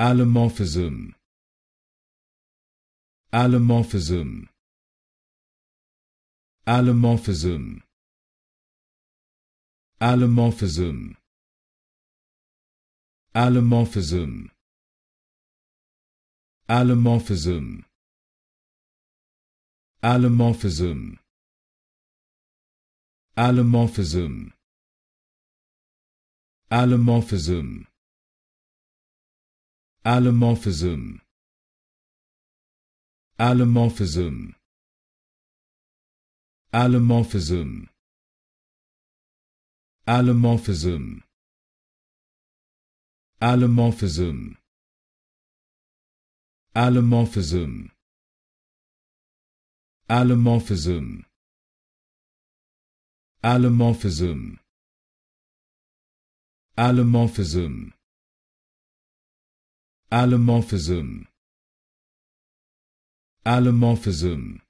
Allomorphism. Allomorphism. Allomorphism. Allomorphism. Allomorphism. Allomorphism. Allomorphism. Allomorphism. Allomorphism. Allomorphism. Allomorphism. Allomorphism. Allomorphism. Allomorphism. Allomorphism. Allomorphism. Allomorphism. Allomorphism. Allomorphism Allomorphism